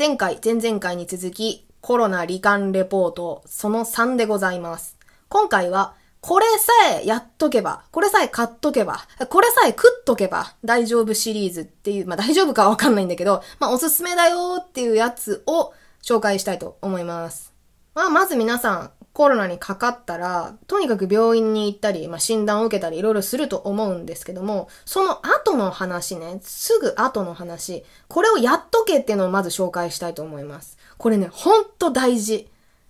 前回、前々回に続き、コロナ罹患レポート、その3でございます。今回は、これさえやっとけば、これさえ買っとけば、これさえ食っとけば大丈夫シリーズっていう、まあ大丈夫かはわかんないんだけど、まあおすすめだよっていうやつを紹介したいと思います。まあまず皆さん、コロナにかかったら、とにかく病院に行ったり、まあ、診断を受けたり、いろいろすると思うんですけども、その後の話ね、すぐ後の話、これをやっとけっていうのをまず紹介したいと思います。これね、ほんと大事。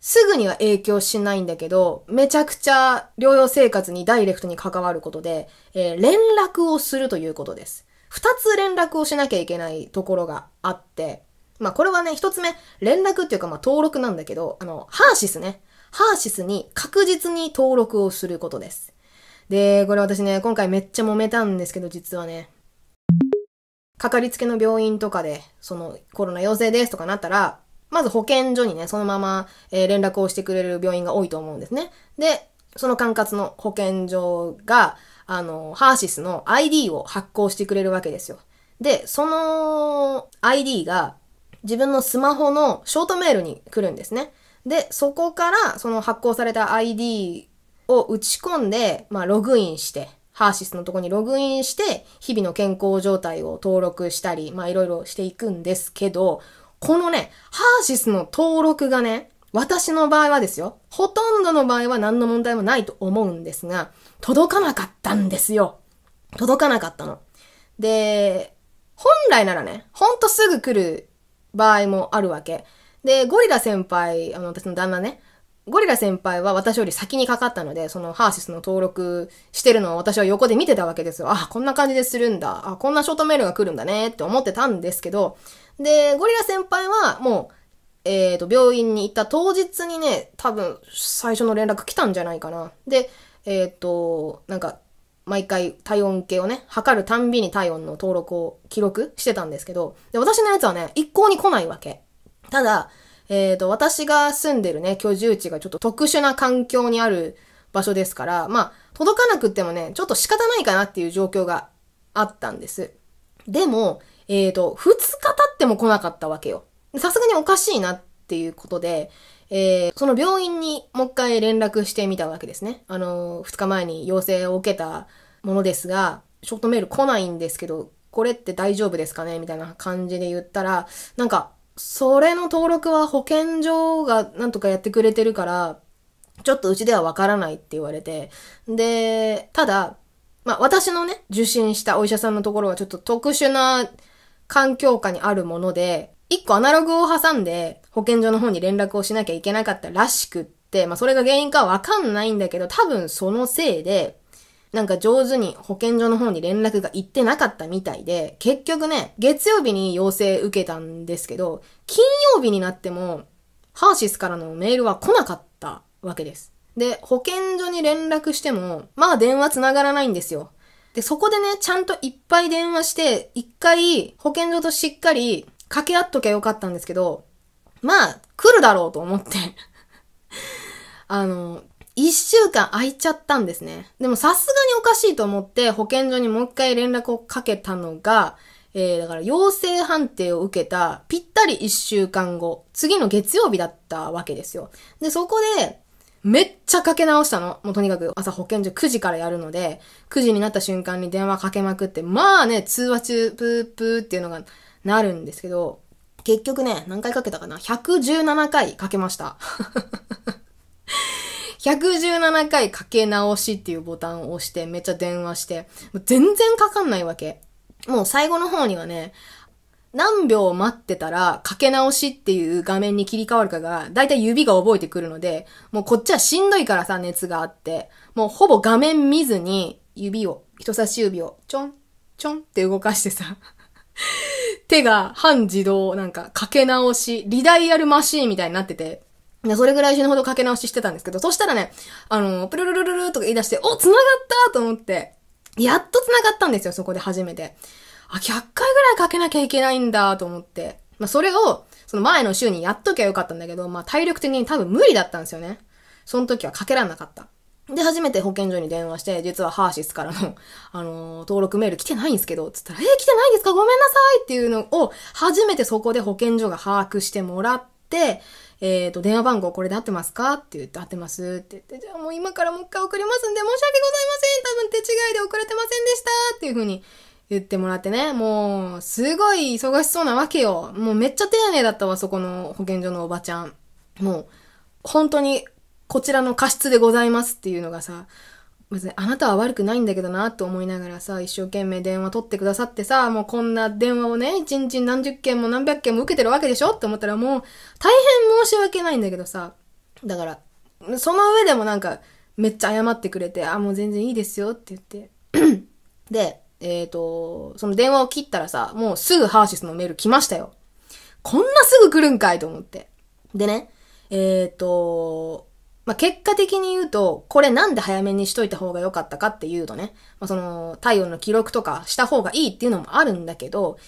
すぐには影響しないんだけど、めちゃくちゃ療養生活にダイレクトに関わることで、えー、連絡をするということです。二つ連絡をしなきゃいけないところがあって、まあこれはね、一つ目、連絡っていうかま登録なんだけど、あの、ハーシスね。ハーシスに確実に登録をすることです。で、これ私ね、今回めっちゃ揉めたんですけど、実はね、かかりつけの病院とかで、そのコロナ陽性ですとかなったら、まず保健所にね、そのまま、えー、連絡をしてくれる病院が多いと思うんですね。で、その管轄の保健所が、あの、ハーシスの ID を発行してくれるわけですよ。で、その ID が自分のスマホのショートメールに来るんですね。で、そこからその発行された ID を打ち込んで、まあ、ログインして、ハーシスのとこにログインして、日々の健康状態を登録したり、まあ、いろいろしていくんですけど、このね、ハーシスの登録がね、私の場合はですよ、ほとんどの場合は何の問題もないと思うんですが、届かなかったんですよ。届かなかったの。で、本来ならね、ほんとすぐ来る場合もあるわけ。で、ゴリラ先輩、あの、私の旦那ね、ゴリラ先輩は私より先にかかったので、そのハーシスの登録してるのを私は横で見てたわけですよ。あ、こんな感じでするんだ。あ、こんなショートメールが来るんだねって思ってたんですけど、で、ゴリラ先輩はもう、えっ、ー、と、病院に行った当日にね、多分最初の連絡来たんじゃないかな。で、えっ、ー、と、なんか、毎回体温計をね、測るたんびに体温の登録を記録してたんですけど、で、私のやつはね、一向に来ないわけ。ただ、えっ、ー、と、私が住んでるね、居住地がちょっと特殊な環境にある場所ですから、まあ、届かなくってもね、ちょっと仕方ないかなっていう状況があったんです。でも、えっ、ー、と、2日経っても来なかったわけよ。さすがにおかしいなっていうことで、えー、その病院にもう一回連絡してみたわけですね。あの、2日前に要請を受けたものですが、ショートメール来ないんですけど、これって大丈夫ですかねみたいな感じで言ったら、なんか、それの登録は保健所がなんとかやってくれてるから、ちょっとうちではわからないって言われて、で、ただ、まあ私のね、受診したお医者さんのところはちょっと特殊な環境下にあるもので、一個アナログを挟んで保健所の方に連絡をしなきゃいけなかったらしくって、まあそれが原因かわかんないんだけど、多分そのせいで、なんか上手に保健所の方に連絡が行ってなかったみたいで、結局ね、月曜日に要請受けたんですけど、金曜日になっても、ハーシスからのメールは来なかったわけです。で、保健所に連絡しても、まあ電話つながらないんですよ。で、そこでね、ちゃんといっぱい電話して、一回保健所としっかり掛け合っときゃよかったんですけど、まあ、来るだろうと思って あの、一週間空いちゃったんですね。でもさすがにおかしいと思って保健所にもう一回連絡をかけたのが、えー、だから陽性判定を受けたぴったり一週間後、次の月曜日だったわけですよ。で、そこで、めっちゃかけ直したの。もうとにかく朝保健所9時からやるので、9時になった瞬間に電話かけまくって、まあね、通話中、プープーっていうのがなるんですけど、結局ね、何回かけたかな ?117 回かけました。117回かけ直しっていうボタンを押して、めっちゃ電話して、もう全然かかんないわけ。もう最後の方にはね、何秒待ってたら、かけ直しっていう画面に切り替わるかが、だいたい指が覚えてくるので、もうこっちはしんどいからさ、熱があって、もうほぼ画面見ずに、指を、人差し指を、ちょん、ちょんって動かしてさ、手が半自動、なんか、かけ直し、リダイヤルマシーンみたいになってて、で、それぐらい死ぬほどかけ直ししてたんですけど、そしたらね、あの、プルルルルルとか言い出して、お、繋がったと思って、やっと繋がったんですよ、そこで初めて。あ、100回ぐらいかけなきゃいけないんだと思って。まあ、それを、その前の週にやっときゃよかったんだけど、まあ、体力的に多分無理だったんですよね。その時はかけらんなかった。で、初めて保健所に電話して、実はハーシスからの、あのー、登録メール来てないんですけど、つったら、えー、来てないんですかごめんなさいっていうのを、初めてそこで保健所が把握してもらっ、えっ、ー、と、電話番号これで合ってますかって言って、合ってますって言って、じゃあもう今からもう一回送りますんで、申し訳ございません多分手違いで送れてませんでしたっていう風に言ってもらってね、もう、すごい忙しそうなわけよ。もうめっちゃ丁寧だったわ、そこの保健所のおばちゃん。もう、本当に、こちらの過失でございますっていうのがさ、別にあなたは悪くないんだけどなと思いながらさ、一生懸命電話取ってくださってさ、もうこんな電話をね、一日何十件も何百件も受けてるわけでしょって思ったらもう、大変申し訳ないんだけどさ、だから、その上でもなんか、めっちゃ謝ってくれて、あ、もう全然いいですよって言って。で、えっ、ー、と、その電話を切ったらさ、もうすぐハーシスのメール来ましたよ。こんなすぐ来るんかいと思って。でね、えっ、ー、と、まあ、結果的に言うと、これなんで早めにしといた方が良かったかっていうとね、まあ、その、体温の記録とかした方がいいっていうのもあるんだけど、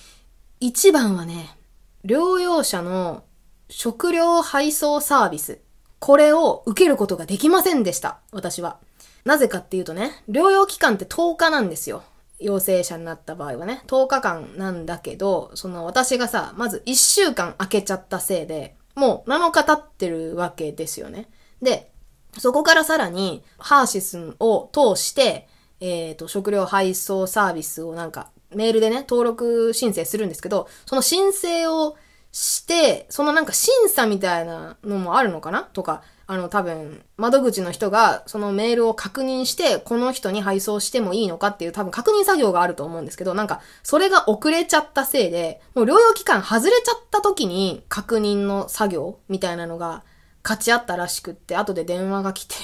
一番はね、療養者の食料配送サービス、これを受けることができませんでした、私は。なぜかっていうとね、療養期間って10日なんですよ。陽性者になった場合はね、10日間なんだけど、その私がさ、まず1週間空けちゃったせいで、もう7日経ってるわけですよね。で、そこからさらに、ハーシスを通して、えっ、ー、と、食料配送サービスをなんか、メールでね、登録申請するんですけど、その申請をして、そのなんか審査みたいなのもあるのかなとか、あの多分、窓口の人がそのメールを確認して、この人に配送してもいいのかっていう多分確認作業があると思うんですけど、なんか、それが遅れちゃったせいで、もう療養期間外れちゃった時に確認の作業みたいなのが勝ち合ったらしくって、後で電話が来て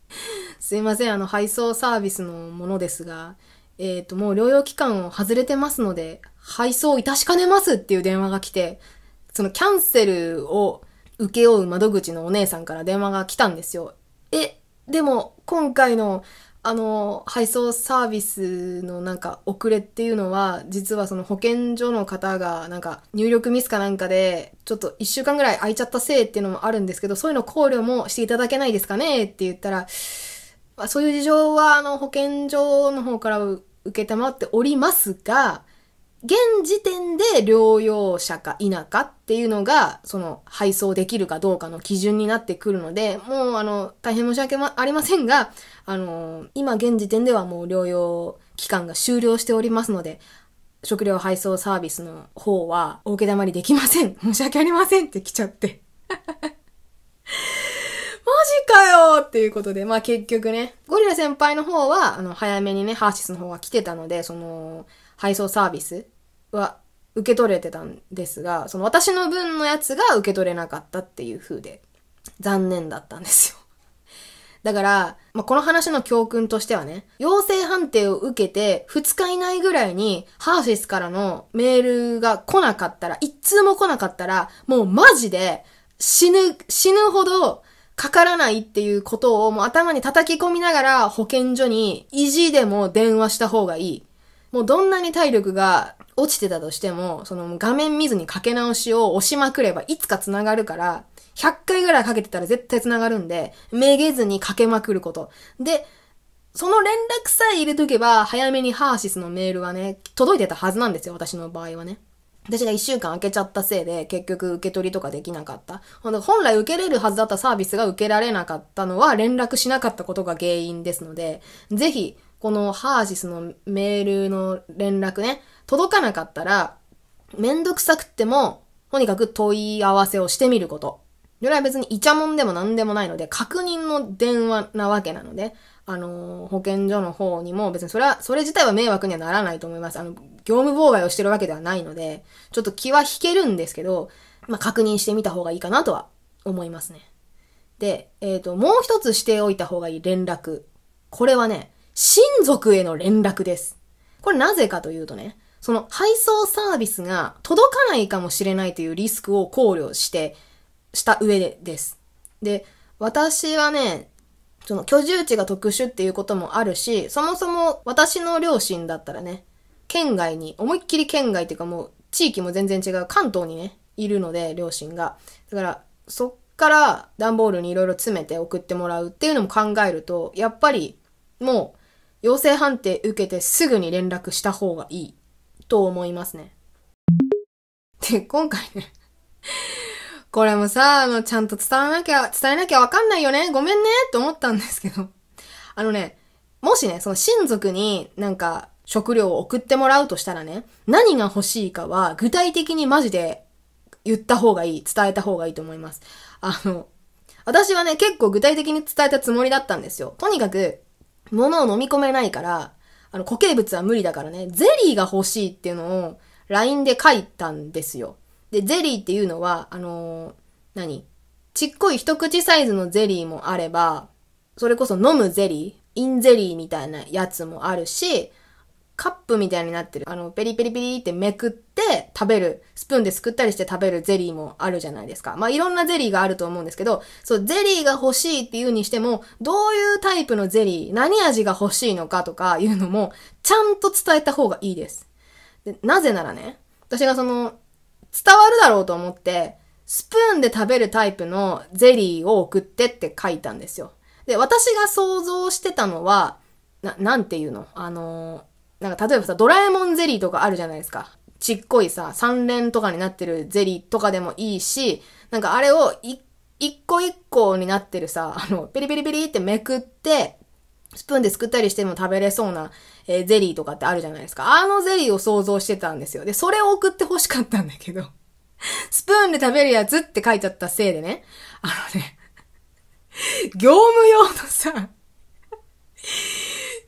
すいません、あの、配送サービスのものですが、えっ、ー、と、もう療養期間を外れてますので、配送いたしかねますっていう電話が来て、そのキャンセルを請け負う窓口のお姉さんから電話が来たんですよ。え、でも、今回のあの、配送サービスのなんか遅れっていうのは、実はその保健所の方がなんか入力ミスかなんかで、ちょっと1週間ぐらい空いちゃったせいっていうのもあるんですけど、そういうの考慮もしていただけないですかねって言ったら、まあ、そういう事情はあの保健所の方から受けたまっておりますが、現時点で療養者か否かっていうのが、その配送できるかどうかの基準になってくるので、もうあの、大変申し訳ありませんが、あの、今現時点ではもう療養期間が終了しておりますので、食料配送サービスの方は、お受けまりできません。申し訳ありませんって来ちゃって。マジかよっていうことで、まあ結局ね、ゴリラ先輩の方は、あの、早めにね、ハーシスの方が来てたので、その、配送サービスは受け取れてたんですが、その私の分のやつが受け取れなかったっていう風で、残念だったんですよ。だから、まあ、この話の教訓としてはね、陽性判定を受けて2日以内ぐらいにハーシスからのメールが来なかったら、一通も来なかったら、もうマジで死ぬ、死ぬほどかからないっていうことをもう頭に叩き込みながら保健所に意地でも電話した方がいい。もうどんなに体力が落ちてたとしても、その画面見ずにかけ直しを押しまくればいつか繋がるから、100回ぐらいかけてたら絶対繋がるんで、めげずにかけまくること。で、その連絡さえ入れとけば、早めにハーシスのメールはね、届いてたはずなんですよ、私の場合はね。私が一週間空けちゃったせいで、結局受け取りとかできなかった。本来受けれるはずだったサービスが受けられなかったのは、連絡しなかったことが原因ですので、ぜひ、このハーシスのメールの連絡ね、届かなかったら、めんどくさくっても、とにかく問い合わせをしてみること。それは別にイチャモンでも何でもないので、確認の電話なわけなので、あの保健所の方にも別にそれは、それ自体は迷惑にはならないと思います。あの、業務妨害をしてるわけではないので、ちょっと気は引けるんですけど、まあ、確認してみた方がいいかなとは思いますね。で、えっ、ー、と、もう一つしておいた方がいい連絡。これはね、親族への連絡です。これなぜかというとね、その配送サービスが届かないかもしれないというリスクを考慮して、した上でです。で、私はね、その居住地が特殊っていうこともあるし、そもそも私の両親だったらね、県外に、思いっきり県外っていうかもう地域も全然違う関東にね、いるので、両親が。だから、そっから段ボールにいろいろ詰めて送ってもらうっていうのも考えると、やっぱりもう陽性判定受けてすぐに連絡した方がいいと思いますね。で、今回ねこれもさ、もうちゃんと伝わなきゃ、伝えなきゃわかんないよね。ごめんねと思ったんですけど。あのね、もしね、その親族になんか食料を送ってもらうとしたらね、何が欲しいかは具体的にマジで言った方がいい、伝えた方がいいと思います。あの、私はね、結構具体的に伝えたつもりだったんですよ。とにかく、物を飲み込めないから、あの、固形物は無理だからね、ゼリーが欲しいっていうのを LINE で書いたんですよ。で、ゼリーっていうのは、あのー、何ちっこい一口サイズのゼリーもあれば、それこそ飲むゼリー、インゼリーみたいなやつもあるし、カップみたいになってる。あの、ペリペリペリってめくって食べる。スプーンですくったりして食べるゼリーもあるじゃないですか。まあ、いろんなゼリーがあると思うんですけど、そう、ゼリーが欲しいっていうにしても、どういうタイプのゼリー、何味が欲しいのかとかいうのも、ちゃんと伝えた方がいいです。でなぜならね、私がその、伝わるだろうと思って、スプーンで食べるタイプのゼリーを送ってって書いたんですよ。で、私が想像してたのは、な、なんていうのあのーなんか例えばさ、ドラえもんゼリーとかあるじゃないですか。ちっこいさ、三連とかになってるゼリーとかでもいいし、なんかあれを一個一個になってるさ、あの、ペリペリペリってめくって、スプーンですくったりしても食べれそうな、えー、ゼリーとかってあるじゃないですか。あのゼリーを想像してたんですよ。で、それを送って欲しかったんだけど、スプーンで食べるやつって書いちゃったせいでね、あのね、業務用のさ、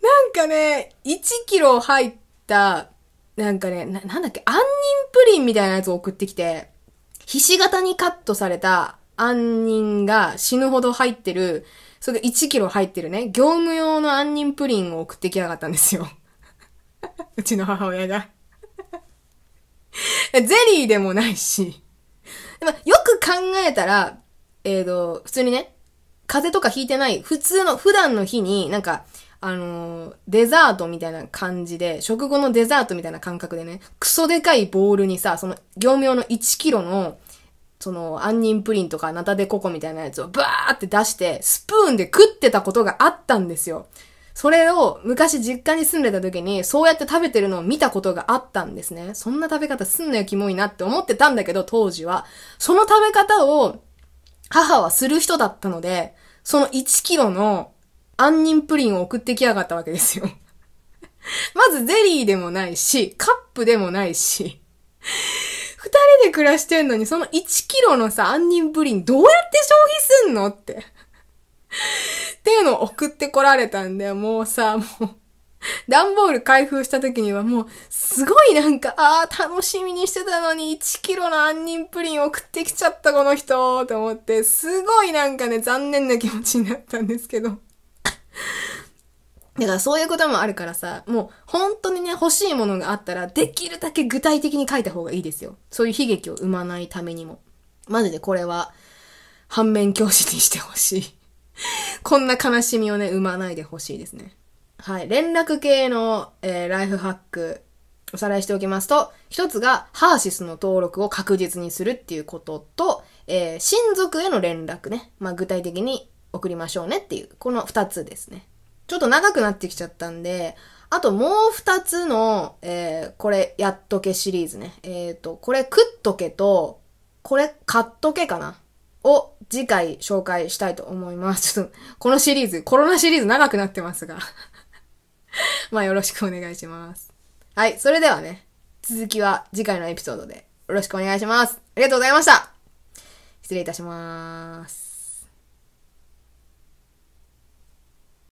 なんかね、1キロ入った、なんかねな、なんだっけ、杏仁プリンみたいなやつを送ってきて、ひし形にカットされた杏仁が死ぬほど入ってる、それが1キロ入ってるね、業務用の杏仁プリンを送ってきやがったんですよ。うちの母親が ゼリーでもないし。でもよく考えたら、えっ、ー、と、普通にね、風邪とかひいてない、普通の、普段の日に、なんか、あの、デザートみたいな感じで、食後のデザートみたいな感覚でね、クソでかいボールにさ、その、業務用の1キロの、その、杏仁プリンとかナタデココみたいなやつをバーって出して、スプーンで食ってたことがあったんですよ。それを昔実家に住んでた時にそうやって食べてるのを見たことがあったんですね。そんな食べ方すんのよキモいなって思ってたんだけど当時は。その食べ方を母はする人だったので、その1キロの杏仁プリンを送ってきやがったわけですよ。まずゼリーでもないし、カップでもないし、二人で暮らしてんのにその1キロのさ、杏仁プリンどうやって消費すんのって。っていうのを送ってこられたんだよ。もうさ、もう。段ボール開封した時にはもう、すごいなんか、ああ、楽しみにしてたのに1キロの杏仁プリン送ってきちゃったこの人と思って、すごいなんかね、残念な気持ちになったんですけど。だからそういうこともあるからさ、もう本当にね、欲しいものがあったら、できるだけ具体的に書いた方がいいですよ。そういう悲劇を生まないためにも。マジでこれは、反面教師にしてほしい。こんな悲しみをね、生まないでほしいですね。はい。連絡系の、えー、ライフハック、おさらいしておきますと、一つが、ハーシスの登録を確実にするっていうことと、えー、親族への連絡ね。まあ、具体的に送りましょうねっていう、この2つですね。ちょっと長くなってきちゃったんで、あともう2つの、えー、これやっとけシリーズね。えっ、ー、と、これ食っとけと、これ買っとけかな。を次回紹介したいと思います。ちょっと、このシリーズ、コロナシリーズ長くなってますが まあよろしくお願いします。はい、それではね、続きは次回のエピソードでよろしくお願いします。ありがとうございました。失礼いたします。